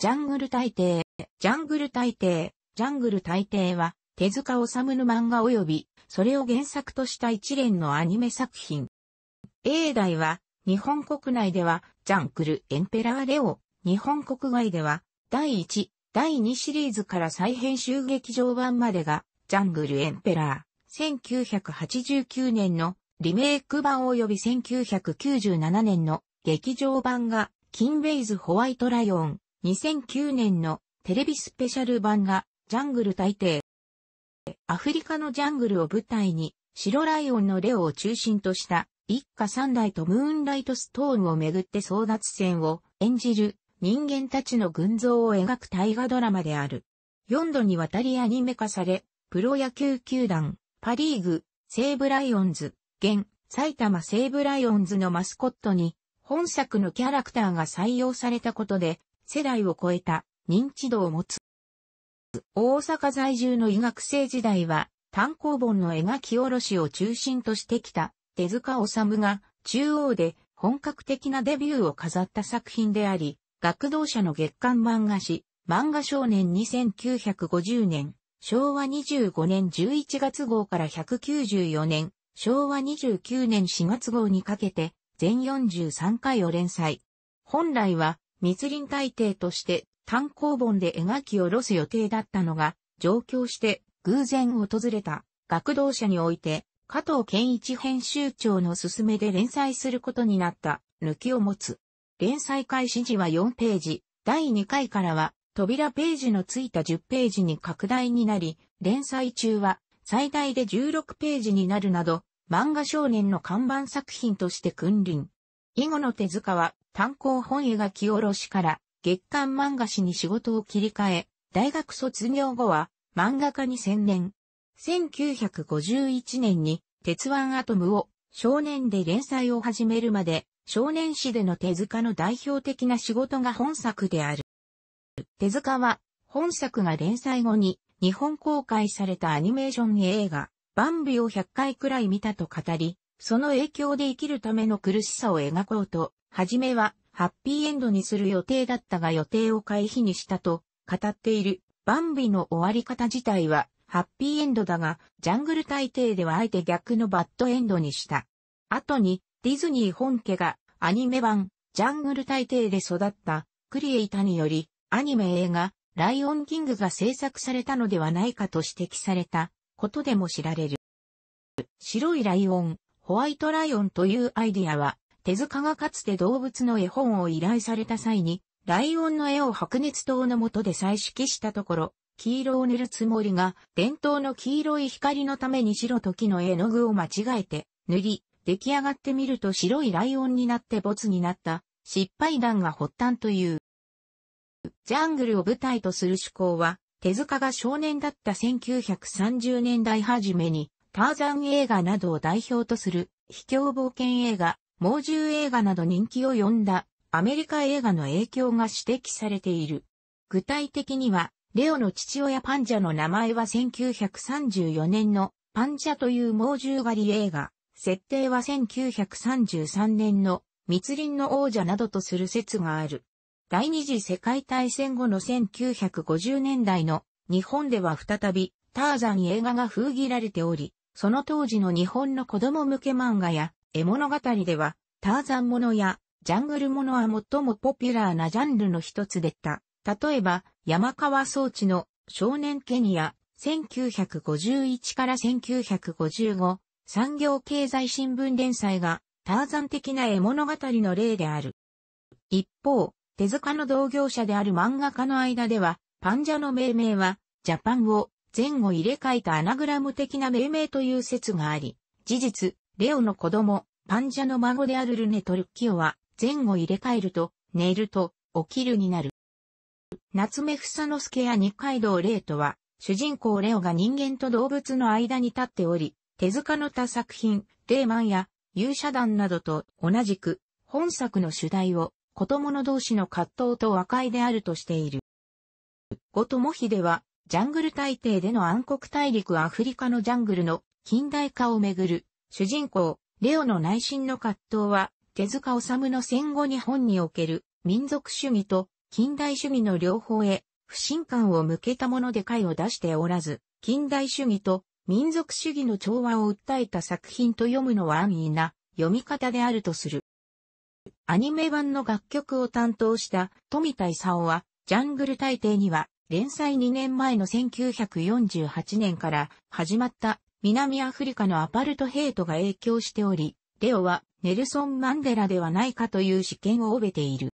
ジャングル大帝、ジャングル大帝、ジャングル大帝は、手塚治虫の漫画及び、それを原作とした一連のアニメ作品。英代は、日本国内では、ジャングルエンペラーレオ、日本国外では、第1、第2シリーズから再編集劇場版までが、ジャングルエンペラー、1989年のリメイク版及び1997年の劇場版が、キンベイズ・ホワイト・ライオン、2009年のテレビスペシャル版がジャングル大帝。アフリカのジャングルを舞台に白ライオンのレオを中心とした一家三代とムーンライトストーンをめぐって争奪戦を演じる人間たちの群像を描く大河ドラマである。4度にわたりアニメ化され、プロ野球球団、パリーグ、西武ライオンズ、現、埼玉西武ライオンズのマスコットに、本作のキャラクターが採用されたことで、世代を超えた認知度を持つ。大阪在住の医学生時代は単行本の描き下ろしを中心としてきた手塚治虫が中央で本格的なデビューを飾った作品であり、学童社の月刊漫画誌、漫画少年2950年、昭和25年11月号から194年、昭和29年4月号にかけて、全43回を連載。本来は、密林大帝として単行本で描き下ろす予定だったのが、上京して偶然訪れた学童社において、加藤健一編集長の勧めで連載することになった抜きを持つ。連載開始時は4ページ、第2回からは扉ページのついた10ページに拡大になり、連載中は最大で16ページになるなど、漫画少年の看板作品として君臨。以後の手塚は単行本描き下ろしから月刊漫画誌に仕事を切り替え、大学卒業後は漫画家に専念。1951年に鉄腕アトムを少年で連載を始めるまで少年誌での手塚の代表的な仕事が本作である。手塚は本作が連載後に日本公開されたアニメーション映画バンビを100回くらい見たと語り、その影響で生きるための苦しさを描こうと、はじめはハッピーエンドにする予定だったが予定を回避にしたと語っている。バンビの終わり方自体はハッピーエンドだが、ジャングル大帝ではあえて逆のバッドエンドにした。後にディズニー本家がアニメ版ジャングル大帝で育ったクリエイタによりアニメ映画ライオンキングが制作されたのではないかと指摘されたことでも知られる。白いライオンホワイトライオンというアイディアは、手塚がかつて動物の絵本を依頼された際に、ライオンの絵を白熱灯の下で再色したところ、黄色を塗るつもりが、伝統の黄色い光のために白と木の絵の具を間違えて、塗り、出来上がってみると白いライオンになってボツになった、失敗談が発端という。ジャングルを舞台とする趣向は、手塚が少年だった1930年代初めに、ターザン映画などを代表とする、秘境冒険映画、猛獣映画など人気を呼んだ、アメリカ映画の影響が指摘されている。具体的には、レオの父親パンジャの名前は1934年のパンジャという猛獣狩り映画、設定は1933年の密林の王者などとする説がある。第二次世界大戦後の1950年代の日本では再びターザン映画が封切られており、その当時の日本の子供向け漫画や絵物語では、ターザンものやジャングルものは最もポピュラーなジャンルの一つでた。例えば、山川装置の少年ケニア、1951から1955、産業経済新聞連載が、ターザン的な絵物語の例である。一方、手塚の同業者である漫画家の間では、パンジャの命名は、ジャパンを前後入れ替えたアナグラム的な命名という説があり、事実、レオの子供、パンジャの孫であるルネとルッキオは、前後入れ替えると、寝ると、起きるになる。夏目房之助や二階堂霊とは、主人公レオが人間と動物の間に立っており、手塚の他作品、マンや勇者団などと同じく、本作の主題を、子供の同士の葛藤と和解であるとしている。後友秀は、ジャングル大帝での暗黒大陸アフリカのジャングルの近代化をめぐる主人公、レオの内心の葛藤は、手塚治虫の戦後日本における民族主義と近代主義の両方へ不信感を向けたもので解を出しておらず、近代主義と民族主義の調和を訴えた作品と読むのは安易な読み方であるとする。アニメ版の楽曲を担当した富田勲は、ジャングル大帝には連載2年前の1948年から始まった南アフリカのアパルトヘイトが影響しており、レオはネルソン・マンデラではないかという試験を帯べている。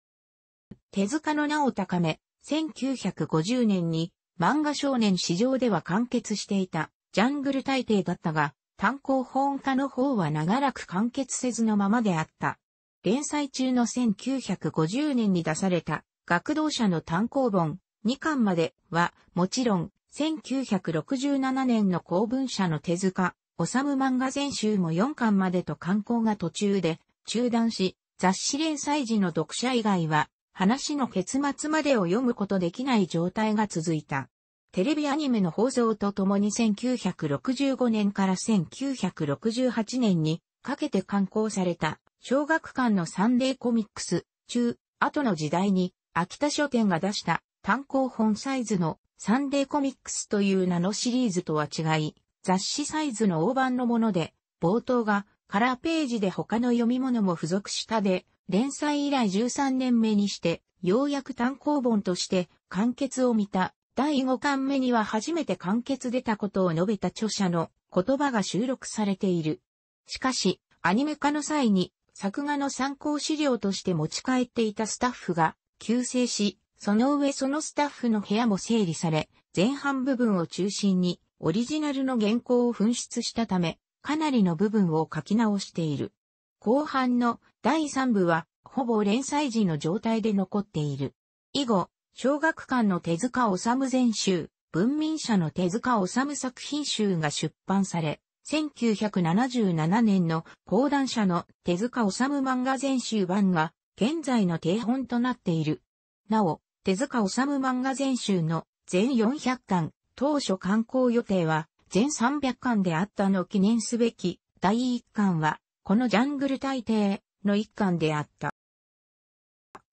手塚の名を高め、1950年に漫画少年史上では完結していたジャングル大帝だったが、単行本化の方は長らく完結せずのままであった。連載中の1950年に出された学童者の単行本2巻までは、もちろん、1967年の公文社の手塚、おさむ漫画全集も4巻までと刊行が途中で中断し、雑誌連載時の読者以外は、話の結末までを読むことできない状態が続いた。テレビアニメの放送とともに1965年から1968年にかけて刊行された小学館のサンデーコミックス中後の時代に秋田書店が出した単行本サイズのサンデーコミックスという名のシリーズとは違い、雑誌サイズの大判のもので、冒頭がカラーページで他の読み物も付属したで、連載以来13年目にして、ようやく単行本として完結を見た。第5巻目には初めて完結出たことを述べた著者の言葉が収録されている。しかし、アニメ化の際に作画の参考資料として持ち帰っていたスタッフが、急世し、その上そのスタッフの部屋も整理され、前半部分を中心にオリジナルの原稿を紛失したため、かなりの部分を書き直している。後半の第3部は、ほぼ連載時の状態で残っている。以後、小学館の手塚治虫全集、文民社の手塚治虫作品集が出版され、1977年の講談社の手塚治虫漫画全集版が現在の定本となっている。なお、手塚治虫漫画全集の全400巻、当初刊行予定は全300巻であったの記念すべき第1巻は、このジャングル大帝の1巻であった。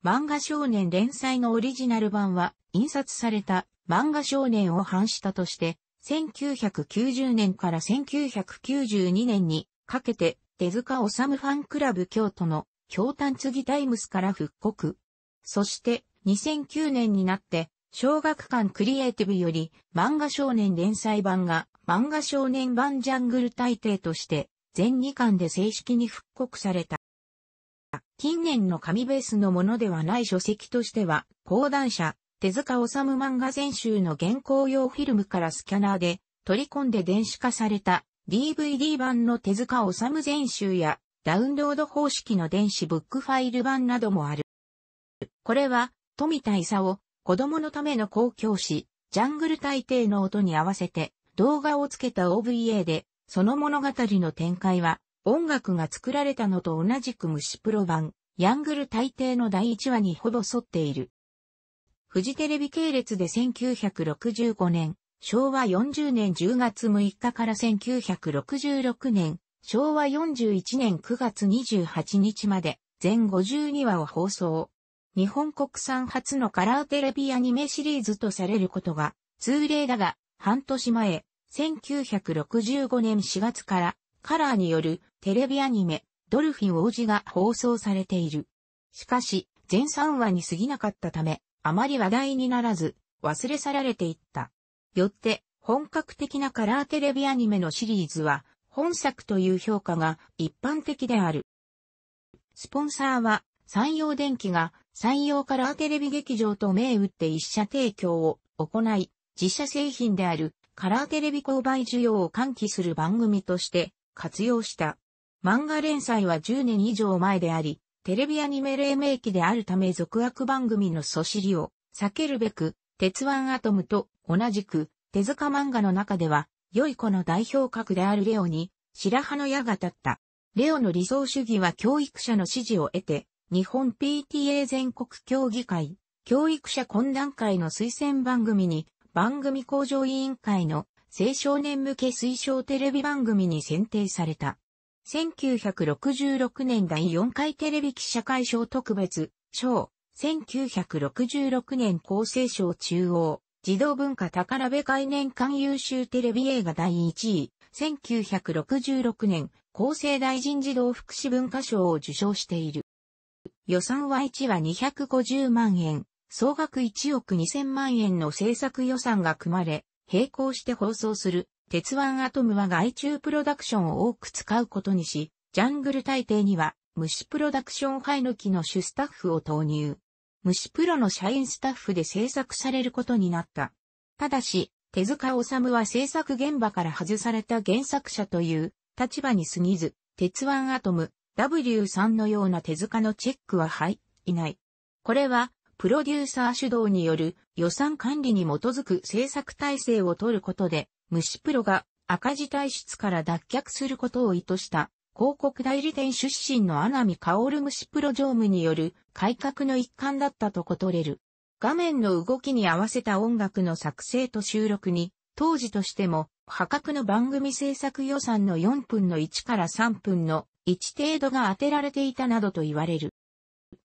漫画少年連載のオリジナル版は、印刷された漫画少年を反したとして、1990年から1992年にかけて、手塚治虫ファンクラブ京都の京丹次タイムスから復刻。そして、2009年になって、小学館クリエイティブより漫画少年連載版が漫画少年版ジャングル大帝として全2巻で正式に復刻された。近年の紙ベースのものではない書籍としては、講談社、手塚治虫漫画全集の原稿用フィルムからスキャナーで取り込んで電子化された DVD 版の手塚治虫全集やダウンロード方式の電子ブックファイル版などもある。これは富田勲、子供のための公共誌、ジャングル大帝の音に合わせて動画をつけた OVA で、その物語の展開は、音楽が作られたのと同じく虫プロ版、ヤングル大帝の第1話にほぼ沿っている。フジテレビ系列で1965年、昭和40年10月6日から1966年、昭和41年9月28日まで、全52話を放送。日本国産初のカラーテレビアニメシリーズとされることが通例だが、半年前、1965年4月からカラーによるテレビアニメドルフィン王子が放送されている。しかし、全3話に過ぎなかったため、あまり話題にならず、忘れ去られていった。よって、本格的なカラーテレビアニメのシリーズは、本作という評価が一般的である。スポンサーは、山陽電機が採用カラーテレビ劇場と銘打って一社提供を行い、自社製品であるカラーテレビ購買需要を喚起する番組として活用した。漫画連載は10年以上前であり、テレビアニメ黎明期であるため続悪番組のそしりを避けるべく、鉄腕アトムと同じく手塚漫画の中では、良い子の代表格であるレオに白羽の矢が立った。レオの理想主義は教育者の支持を得て、日本 PTA 全国協議会、教育者懇談会の推薦番組に、番組向上委員会の青少年向け推奨テレビ番組に選定された。1966年第4回テレビ記者会賞特別賞、1966年厚生省中央、児童文化宝部会年間優秀テレビ映画第1位、1966年厚生大臣児童福祉文化賞を受賞している。予算は1は250万円、総額1億2000万円の制作予算が組まれ、並行して放送する、鉄腕アトムは外注プロダクションを多く使うことにし、ジャングル大帝には、虫プロダクションハイノキの主スタッフを投入。虫プロの社員スタッフで制作されることになった。ただし、手塚治虫は制作現場から外された原作者という立場に過ぎず、鉄腕アトム、W3 のような手塚のチェックは入いない。これは、プロデューサー主導による予算管理に基づく制作体制を取ることで、虫プロが赤字体質から脱却することを意図した広告代理店出身の穴見る虫プロ常務による改革の一環だったとことれる。画面の動きに合わせた音楽の作成と収録に、当時としても破格の番組制作予算の4分の1から3分の1程度が当てられていたなどと言われる。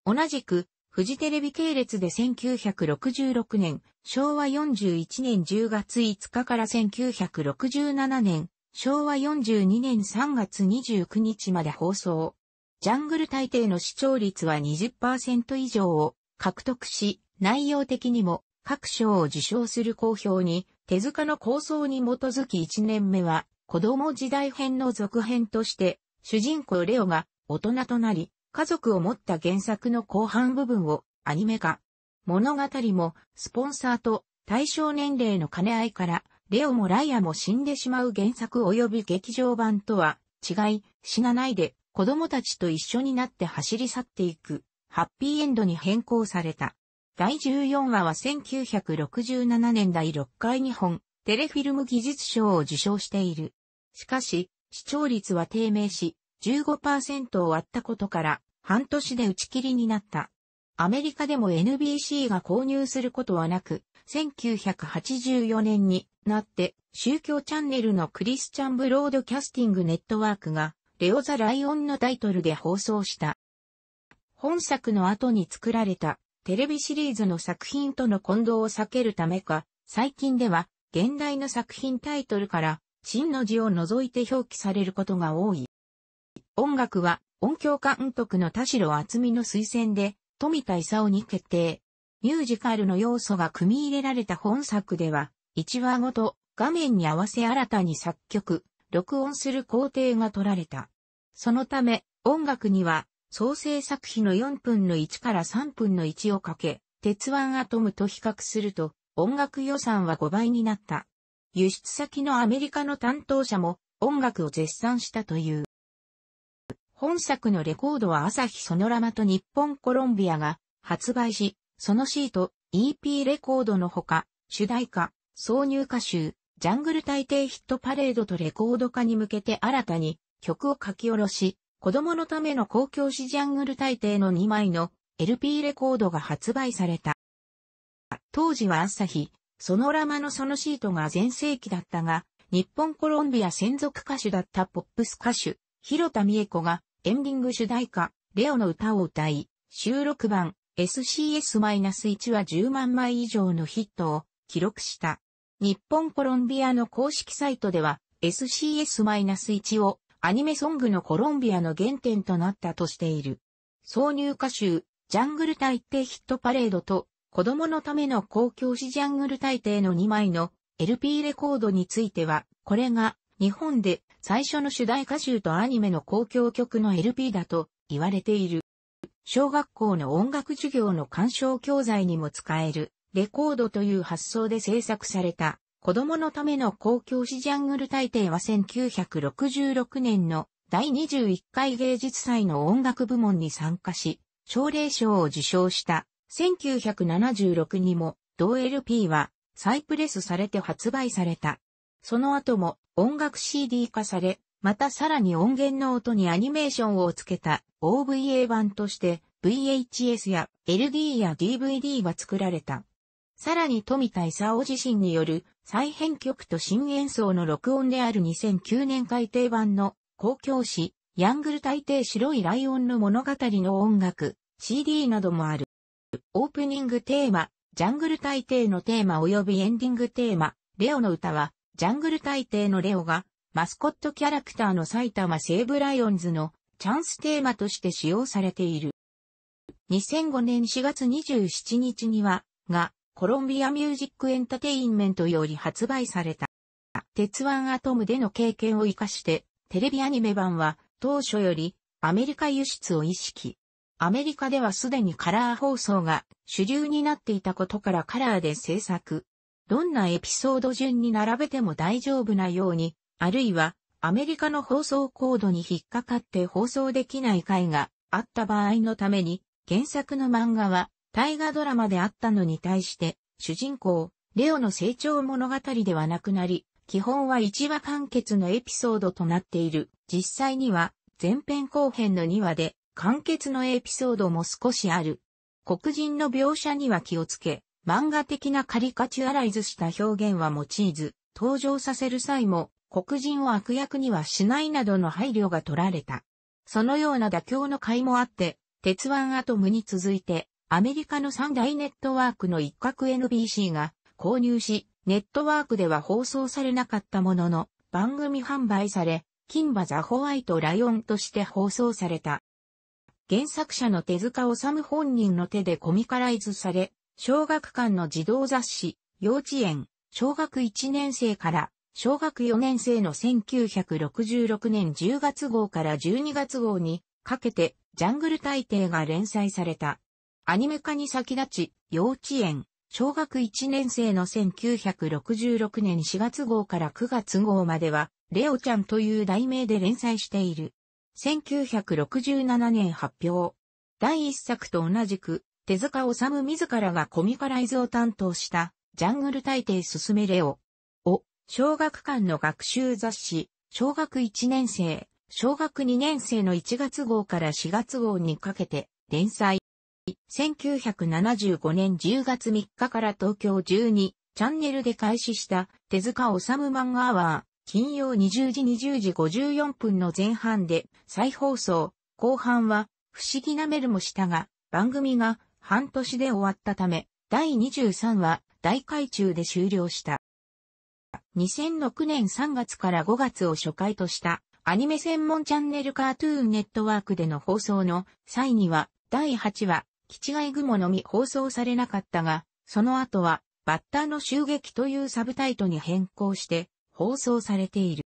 同じく、フジテレビ系列で1966年、昭和41年10月5日から1967年、昭和42年3月29日まで放送。ジャングル大帝の視聴率は20%以上を獲得し、内容的にも各賞を受賞する公表に、手塚の構想に基づき1年目は、子供時代編の続編として、主人公レオが大人となり、家族を持った原作の後半部分をアニメ化。物語もスポンサーと対象年齢の兼ね合いから、レオもライアも死んでしまう原作及び劇場版とは違い、死なないで子供たちと一緒になって走り去っていく、ハッピーエンドに変更された。第14話は1967年第6回日本テレフィルム技術賞を受賞している。しかし、視聴率は低迷し、15%を割ったことから、半年で打ち切りになった。アメリカでも NBC が購入することはなく、1984年になって、宗教チャンネルのクリスチャンブロードキャスティングネットワークが、レオザ・ライオンのタイトルで放送した。本作の後に作られた、テレビシリーズの作品との混同を避けるためか、最近では、現代の作品タイトルから、真の字を除いて表記されることが多い。音楽は音響監督の田代厚美の推薦で富田勲に決定。ミュージカルの要素が組み入れられた本作では、1話ごと画面に合わせ新たに作曲、録音する工程が取られた。そのため、音楽には、創制作費の4分の1から3分の1をかけ、鉄腕アトムと比較すると、音楽予算は5倍になった。輸出先のアメリカの担当者も音楽を絶賛したという。本作のレコードは朝日ソノラマと日本コロンビアが発売し、そのシート、EP レコードのほか、主題歌、挿入歌集、ジャングル大帝ヒットパレードとレコード化に向けて新たに曲を書き下ろし、子供のための公共誌ジャングル大帝の2枚の LP レコードが発売された。当時は朝日、ソノラマのそのシートが全盛期だったが、日本コロンビア専属歌手だったポップス歌手、広田美恵子がエンディング主題歌、レオの歌を歌い、収録版 SCS-1 は10万枚以上のヒットを記録した。日本コロンビアの公式サイトでは SCS-1 をアニメソングのコロンビアの原点となったとしている。挿入歌集、ジャングル大帝ヒットパレードと子供のための公共誌ジャングル大帝の2枚の LP レコードについては、これが日本で最初の主題歌集とアニメの公共曲の LP だと言われている。小学校の音楽授業の鑑賞教材にも使えるレコードという発想で制作された子供のための公共誌ジャングル大帝は1966年の第21回芸術祭の音楽部門に参加し、奨励賞を受賞した1976にも同 LP は再プレスされて発売された。その後も音楽 CD 化され、またさらに音源の音にアニメーションをつけた OVA 版として VHS や LD や DVD は作られた。さらに富田勲自身による再編曲と新演奏の録音である2009年改訂版の公共誌ヤングル大帝白いライオンの物語の音楽 CD などもある。オープニングテーマ、ジャングル大帝のテーマ及びエンディングテーマ、レオの歌は、ジャングル大帝のレオが、マスコットキャラクターの埼玉西武ライオンズのチャンステーマとして使用されている。2005年4月27日には、が、コロンビアミュージックエンタテインメントより発売された。鉄腕アトムでの経験を活かして、テレビアニメ版は当初よりアメリカ輸出を意識。アメリカではすでにカラー放送が主流になっていたことからカラーで制作。どんなエピソード順に並べても大丈夫なように、あるいはアメリカの放送コードに引っかかって放送できない回があった場合のために、原作の漫画は大河ドラマであったのに対して、主人公、レオの成長物語ではなくなり、基本は1話完結のエピソードとなっている。実際には前編後編の2話で完結のエピソードも少しある。黒人の描写には気をつけ、漫画的なカリカチュアライズした表現は用いず、登場させる際も黒人を悪役にはしないなどの配慮が取られた。そのような妥協の甲斐もあって、鉄腕アトムに続いて、アメリカの三大ネットワークの一角 NBC が購入し、ネットワークでは放送されなかったものの、番組販売され、金馬ザ・ホワイト・ライオンとして放送された。原作者の手塚治本人の手でコミカライズされ、小学館の児童雑誌、幼稚園、小学1年生から小学4年生の1966年10月号から12月号にかけてジャングル大帝が連載された。アニメ化に先立ち、幼稚園、小学1年生の1966年4月号から9月号までは、レオちゃんという題名で連載している。1967年発表。第一作と同じく、手塚治虫自らがコミカライズを担当した、ジャングル大帝進めレオ。を、小学館の学習雑誌、小学1年生、小学2年生の1月号から4月号にかけて、連載。1975年10月3日から東京12チャンネルで開始した手塚治虫漫画アワー。金曜20時20時54分の前半で再放送、後半は不思議なメルもしたが、番組が半年で終わったため、第23話大会中で終了した。2006年3月から5月を初回としたアニメ専門チャンネルカートゥーンネットワークでの放送の際には第8話、キチガイ雲のみ放送されなかったが、その後はバッターの襲撃というサブタイトに変更して放送されている。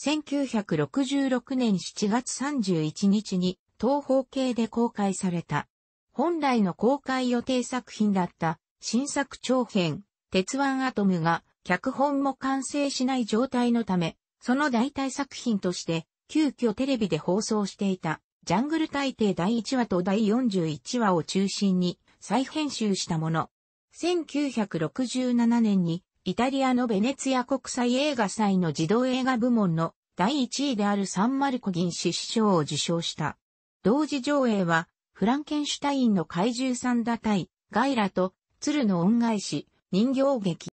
1966年7月31日に東方系で公開された。本来の公開予定作品だった新作長編、鉄腕アトムが脚本も完成しない状態のため、その代替作品として急遽テレビで放送していたジャングル大帝第1話と第41話を中心に再編集したもの。1967年にイタリアのベネツィア国際映画祭の児童映画部門の第1位であるサンマルコ銀獅子賞を受賞した。同時上映は、フランケンシュタインの怪獣さんダ対、ガイラと、鶴の恩返し、人形劇。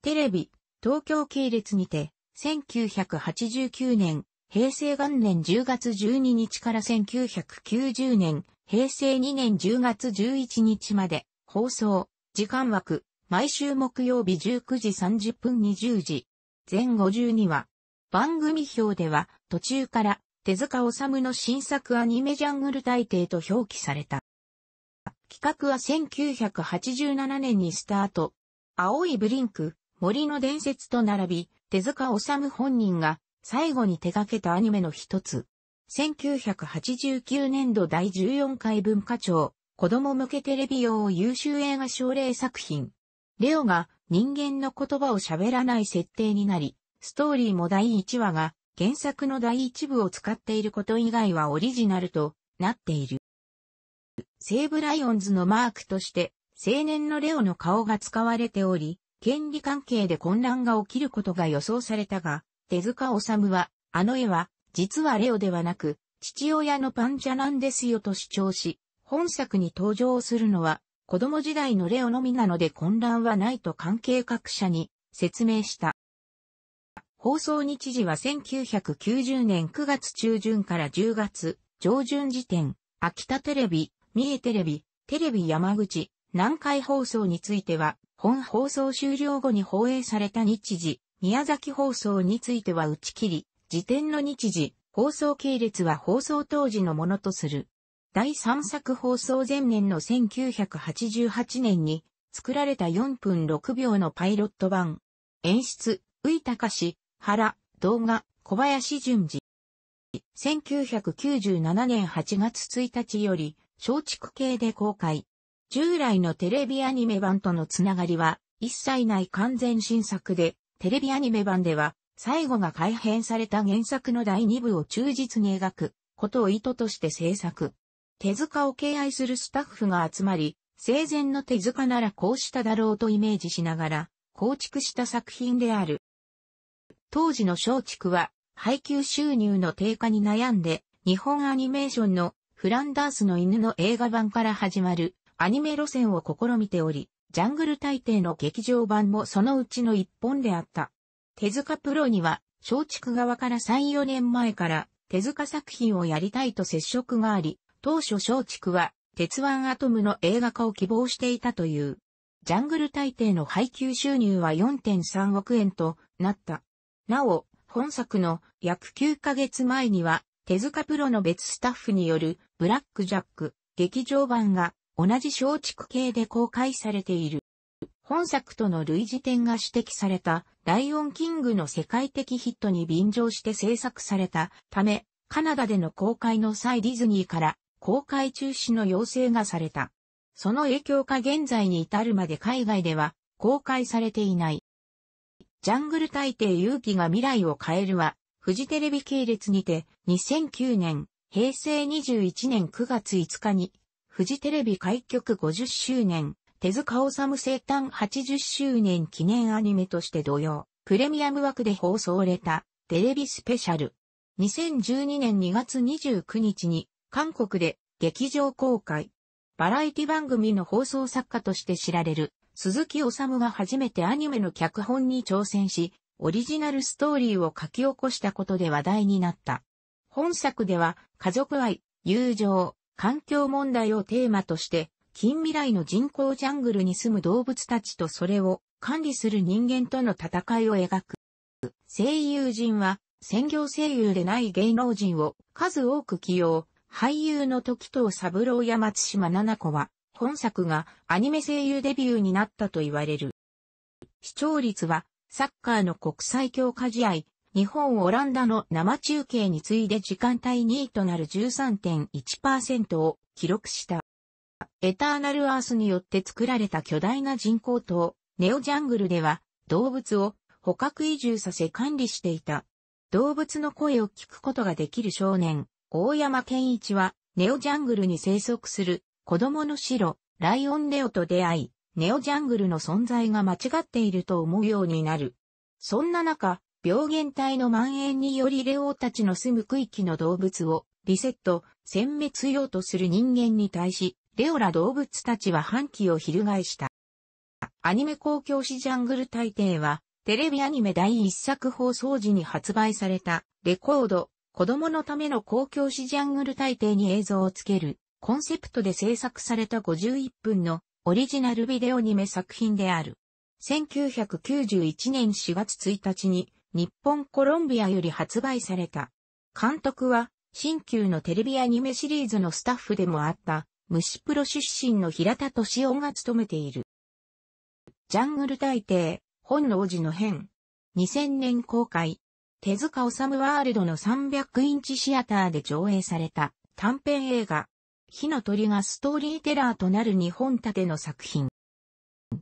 テレビ、東京系列にて、1989年、平成元年10月12日から1990年、平成2年10月11日まで、放送、時間枠、毎週木曜日19時30分20時、前後2話。番組表では途中から手塚治虫の新作アニメジャングル大帝と表記された。企画は1987年にスタート。青いブリンク、森の伝説と並び、手塚治虫本人が最後に手掛けたアニメの一つ。1989年度第14回文化庁、子供向けテレビ用優秀映画奨励作品、レオが人間の言葉を喋らない設定になり、ストーリーも第1話が原作の第1部を使っていること以外はオリジナルとなっている。西武ライオンズのマークとして青年のレオの顔が使われており、権利関係で混乱が起きることが予想されたが、手塚治虫は、あの絵は、実はレオではなく、父親のパンチャなんですよと主張し、本作に登場するのは、子供時代のレオのみなので混乱はないと関係各社に説明した。放送日時は1990年9月中旬から10月上旬時点、秋田テレビ、三重テレビ、テレビ山口、南海放送については、本放送終了後に放映された日時、宮崎放送については打ち切り、時点の日時、放送系列は放送当時のものとする。第3作放送前年の1988年に作られた4分6秒のパイロット版。演出、ういたかし、原、動画、小林淳二。1997年8月1日より、松竹系で公開。従来のテレビアニメ版とのつながりは、一切ない完全新作で、テレビアニメ版では、最後が改編された原作の第2部を忠実に描くことを意図として制作。手塚を敬愛するスタッフが集まり、生前の手塚ならこうしただろうとイメージしながら構築した作品である。当時の松竹は配給収入の低下に悩んで日本アニメーションのフランダースの犬の映画版から始まるアニメ路線を試みており、ジャングル大帝の劇場版もそのうちの一本であった。手塚プロには松竹側から3、4年前から手塚作品をやりたいと接触があり、当初松竹は、鉄腕アトムの映画化を希望していたという。ジャングル大帝の配給収入は4.3億円となった。なお、本作の約9ヶ月前には、手塚プロの別スタッフによるブラックジャック劇場版が同じ松竹系で公開されている。本作との類似点が指摘されたライオンキングの世界的ヒットに便乗して制作されたため、カナダでの公開の際ディズニーから公開中止の要請がされた。その影響か現在に至るまで海外では公開されていない。ジャングル大帝勇気が未来を変えるは、フジテレビ系列にて2009年、平成21年9月5日に、フジテレビ開局50周年、手塚治虫生誕80周年記念アニメとして同様、プレミアム枠で放送れたテレビスペシャル。2012年2月29日に韓国で劇場公開。バラエティ番組の放送作家として知られる鈴木治が初めてアニメの脚本に挑戦し、オリジナルストーリーを書き起こしたことで話題になった。本作では家族愛、友情、環境問題をテーマとして、近未来の人工ジャングルに住む動物たちとそれを管理する人間との戦いを描く。声優陣は専業声優でない芸能人を数多く起用、俳優の時藤三郎や松島奈々子は、本作がアニメ声優デビューになったと言われる。視聴率は、サッカーの国際強化試合、日本オランダの生中継に次いで時間帯2位となる13.1%を記録した。エターナルアースによって作られた巨大な人工島、ネオジャングルでは、動物を捕獲移住させ管理していた。動物の声を聞くことができる少年、大山健一は、ネオジャングルに生息する子供の白、ライオンレオと出会い、ネオジャングルの存在が間違っていると思うようになる。そんな中、病原体の蔓延によりレオたちの住む区域の動物をリセット、殲滅しようとする人間に対し、レオら動物たちは反旗を翻した。アニメ公共誌ジャングル大帝は、テレビアニメ第一作放送時に発売されたレコード、子供のための公共史ジャングル大帝に映像をつける、コンセプトで制作された51分のオリジナルビデオニメ作品である。1991年4月1日に日本コロンビアより発売された。監督は新旧のテレビアニメシリーズのスタッフでもあった虫プロ出身の平田敏夫が務めている。ジャングル大帝、本能寺の変。2000年公開、手塚治虫ワールドの300インチシアターで上映された短編映画、火の鳥がストーリーテラーとなる日本ての作品。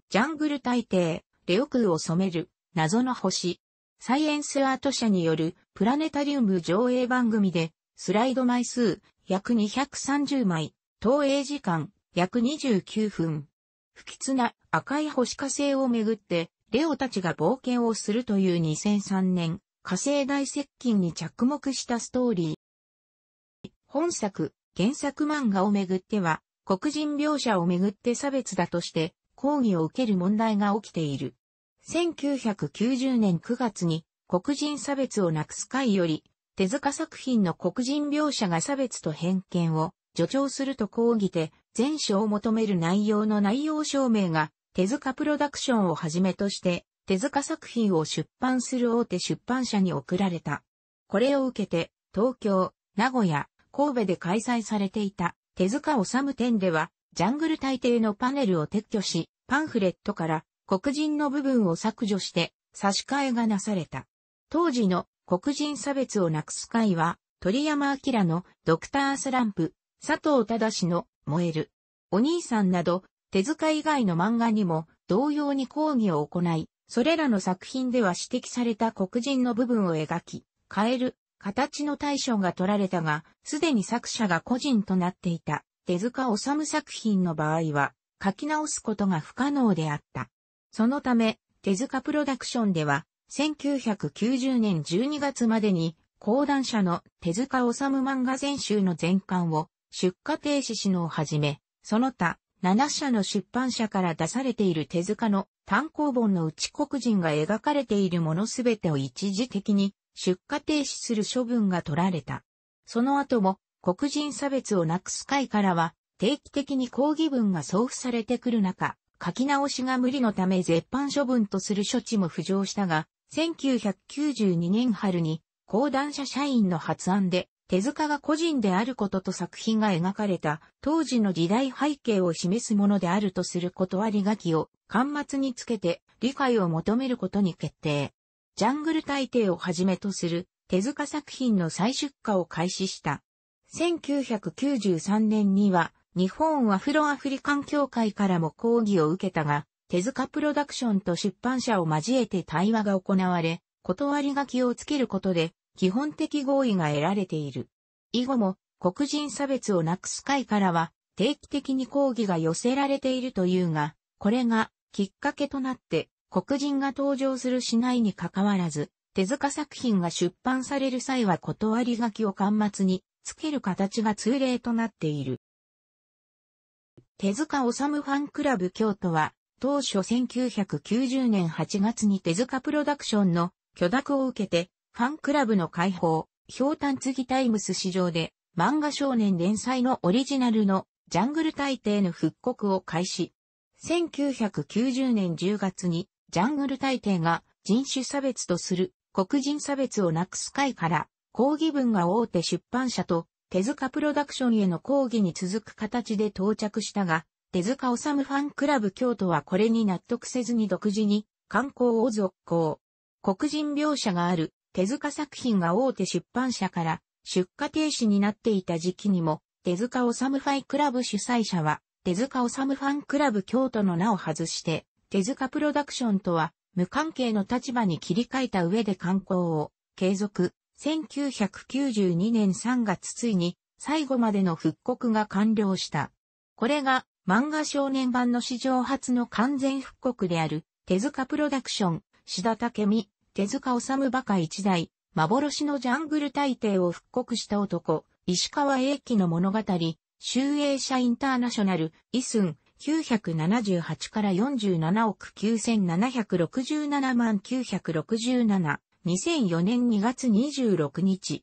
ジャングル大帝、レオクーを染める謎の星。サイエンスアート社によるプラネタリウム上映番組でスライド枚数約230枚、投影時間約29分。不吉な赤い星火星をめぐってレオたちが冒険をするという2003年火星大接近に着目したストーリー。本作、原作漫画をめぐっては、黒人描写をめぐって差別だとして、抗議を受ける問題が起きている。1990年9月に、黒人差別をなくす会より、手塚作品の黒人描写が差別と偏見を助長すると抗議て、全書を求める内容の内容証明が手塚プロダクションをはじめとして手塚作品を出版する大手出版社に送られた。これを受けて、東京、名古屋、神戸で開催されていた手塚治虫展では、ジャングル大帝のパネルを撤去し、パンフレットから黒人の部分を削除して差し替えがなされた。当時の黒人差別をなくす会は、鳥山明のドクタースランプ、佐藤忠の燃える、お兄さんなど手塚以外の漫画にも同様に講義を行い、それらの作品では指摘された黒人の部分を描き、変える、形の対象が取られたが、すでに作者が個人となっていた、手塚治虫作品の場合は、書き直すことが不可能であった。そのため、手塚プロダクションでは、1990年12月までに、講談社の手塚治虫漫画全集の全巻を出荷停止しのをはじめ、その他7社の出版社から出されている手塚の単行本のうち黒人が描かれているものすべてを一時的に出荷停止する処分が取られた。その後も黒人差別をなくす会からは定期的に抗議文が送付されてくる中、書き直しが無理のため絶版処分とする処置も浮上したが、1992年春に講談社社員の発案で手塚が個人であることと作品が描かれた当時の時代背景を示すものであるとする断り書きを端末につけて理解を求めることに決定。ジャングル大帝をはじめとする手塚作品の再出荷を開始した。1993年には日本アフロアフリカン協会からも抗議を受けたが、手塚プロダクションと出版社を交えて対話が行われ、断り書きをつけることで基本的合意が得られている。以後も黒人差別をなくす会からは定期的に抗議が寄せられているというが、これがきっかけとなって黒人が登場するしないに関わらず、手塚作品が出版される際は断り書きを端末につける形が通例となっている。手塚治虫ファンクラブ京都は、当初1990年8月に手塚プロダクションの許諾を受けて、ファンクラブの解放、氷炭継ぎタイムス市場で、漫画少年連載のオリジナルのジャングル大帝の復刻を開始。1990年10月に、ジャングル大帝が人種差別とする黒人差別をなくす会から、抗議文が大手出版社と手塚プロダクションへの抗議に続く形で到着したが、手塚治虫ファンクラブ京都はこれに納得せずに独自に観光を続行。黒人描写がある手塚作品が大手出版社から出荷停止になっていた時期にも、手塚治虫ファイクラブ主催者は、手塚治虫ファンクラブ京都の名を外して、手塚プロダクションとは無関係の立場に切り替えた上で観光を継続。1992年3月ついに最後までの復刻が完了した。これが漫画少年版の史上初の完全復刻である手塚プロダクション、志田武美、手塚治虫バカ一代、幻のジャングル大帝を復刻した男、石川英樹の物語、集英社インターナショナル、イスン、978から47億9767万967、2004年2月26日。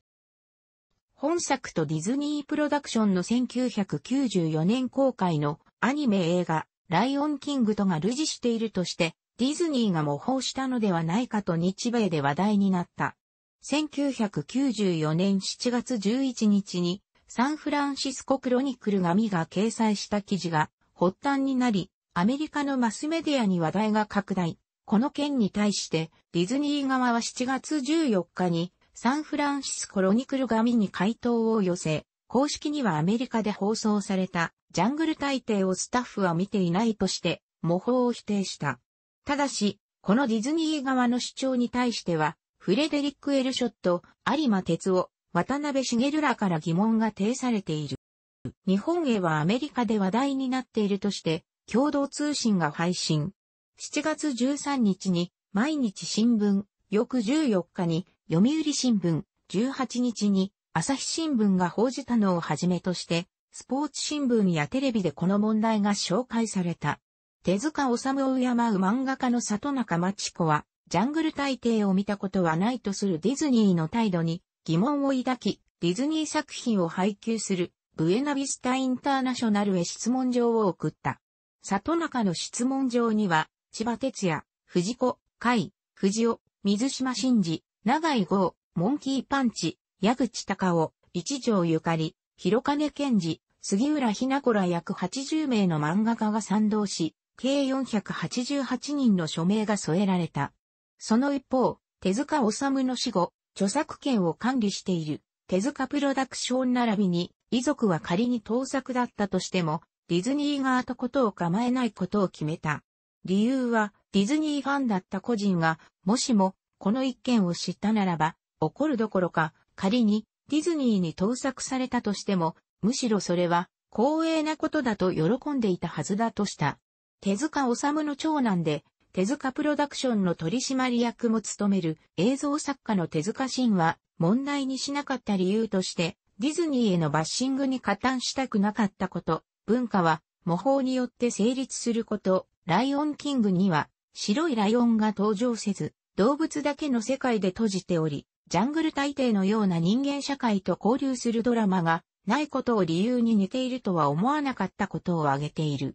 本作とディズニープロダクションの1994年公開のアニメ映画、ライオンキングとが類似しているとして、ディズニーが模倣したのではないかと日米で話題になった。1994年7月11日にサンフランシスコクロニクル紙が掲載した記事が発端になり、アメリカのマスメディアに話題が拡大。この件に対してディズニー側は7月14日にサンフランシスコロニクル紙に回答を寄せ、公式にはアメリカで放送されたジャングル大帝をスタッフは見ていないとして模倣を否定した。ただし、このディズニー側の主張に対しては、フレデリック・エルショット、有馬哲夫、渡辺茂らから疑問が呈されている。日本へはアメリカで話題になっているとして、共同通信が配信。7月13日に、毎日新聞、翌14日に、読売新聞、18日に、朝日新聞が報じたのをはじめとして、スポーツ新聞やテレビでこの問題が紹介された。手塚治虫を敬う漫画家の里中町子は、ジャングル大帝を見たことはないとするディズニーの態度に疑問を抱き、ディズニー作品を配給するブエナビスタインターナショナルへ質問状を送った。里中の質問状には、千葉哲也、藤子、海、藤尾、水島真嗣、長井豪、モンキーパンチ、矢口隆夫、一条ゆかり、広金健二、杉浦ひな子ら約80名の漫画家が賛同し、計488人の署名が添えられた。その一方、手塚治虫の死後、著作権を管理している手塚プロダクション並びに、遺族は仮に盗作だったとしても、ディズニー側とことを構えないことを決めた。理由は、ディズニーファンだった個人が、もしも、この一件を知ったならば、怒るどころか、仮に、ディズニーに盗作されたとしても、むしろそれは、光栄なことだと喜んでいたはずだとした。手塚治虫の長男で、手塚プロダクションの取締役も務める映像作家の手塚真は問題にしなかった理由として、ディズニーへのバッシングに加担したくなかったこと、文化は模倣によって成立すること、ライオンキングには白いライオンが登場せず、動物だけの世界で閉じており、ジャングル大帝のような人間社会と交流するドラマがないことを理由に似ているとは思わなかったことを挙げている。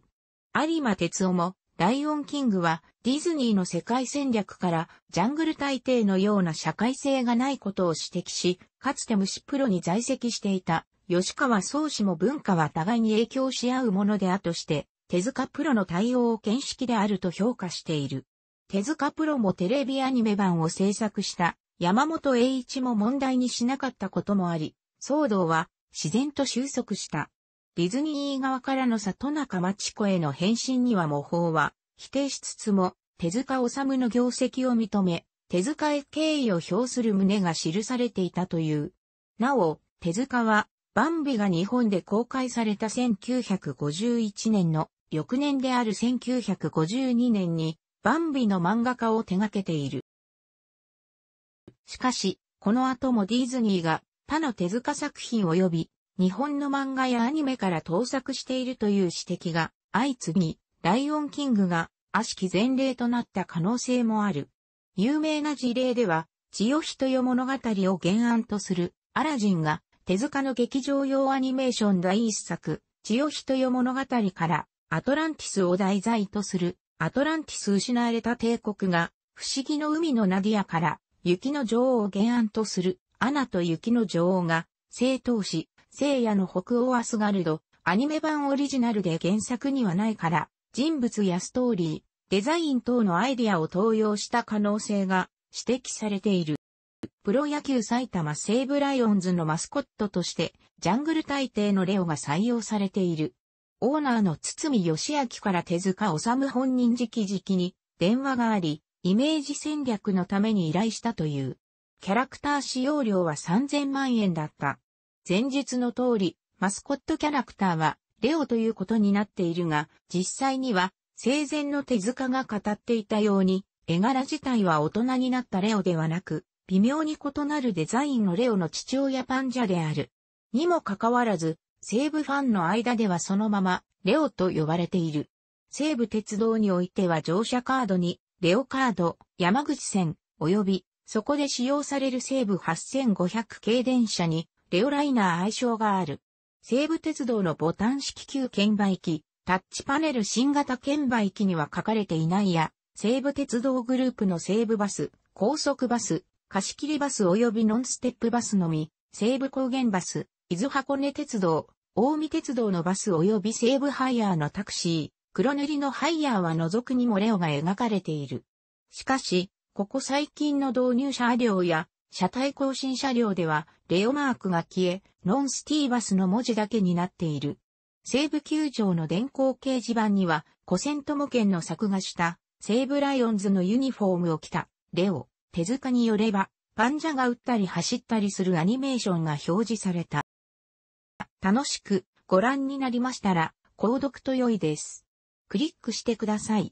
有馬哲夫も、ライオンキングはディズニーの世界戦略からジャングル大帝のような社会性がないことを指摘し、かつて虫プロに在籍していた吉川宗氏も文化は互いに影響し合うものであとして、手塚プロの対応を見識であると評価している。手塚プロもテレビアニメ版を制作した山本栄一も問題にしなかったこともあり、騒動は自然と収束した。ディズニー側からの里中町子への返信には模倣は否定しつつも、手塚治虫の業績を認め、手塚へ敬意を表する旨が記されていたという。なお、手塚は、バンビが日本で公開された1951年の翌年である1952年に、バンビの漫画家を手掛けている。しかし、この後もディズニーが他の手塚作品及び日本の漫画やアニメから盗作しているという指摘が相次ぎ、ライオンキングが悪しき前例となった可能性もある。有名な事例では、千代人よ物語を原案とするアラジンが手塚の劇場用アニメーション第一作、千代人よ物語からアトランティスを題材とするアトランティス失われた帝国が不思議の海のナディアから雪の女王を原案とするアナと雪の女王が正当し聖夜の北欧アスガルド、アニメ版オリジナルで原作にはないから、人物やストーリー、デザイン等のアイディアを投用した可能性が指摘されている。プロ野球埼玉西武ライオンズのマスコットとして、ジャングル大帝のレオが採用されている。オーナーの堤義明から手塚治虫本人直々に電話があり、イメージ戦略のために依頼したという。キャラクター使用料は3000万円だった。前述の通り、マスコットキャラクターは、レオということになっているが、実際には、生前の手塚が語っていたように、絵柄自体は大人になったレオではなく、微妙に異なるデザインのレオの父親パンジャである。にもかかわらず、西武ファンの間ではそのまま、レオと呼ばれている。西武鉄道においては乗車カードに、レオカード、山口線、及び、そこで使用される西武8500系電車に、レオライナー愛称がある。西武鉄道のボタン式旧券売機、タッチパネル新型券売機には書かれていないや、西武鉄道グループの西武バス、高速バス、貸切バス及びノンステップバスのみ、西武高原バス、伊豆箱根鉄道、大見鉄道のバス及び西武ハイヤーのタクシー、黒塗りのハイヤーは除くにもレオが描かれている。しかし、ここ最近の導入車両や車体更新車両では、レオマークが消え、ノンスティーバスの文字だけになっている。西武球場の電光掲示板には、古戦友県の作画した、西武ライオンズのユニフォームを着た、レオ、手塚によれば、パンジャが打ったり走ったりするアニメーションが表示された。楽しくご覧になりましたら、購読と良いです。クリックしてください。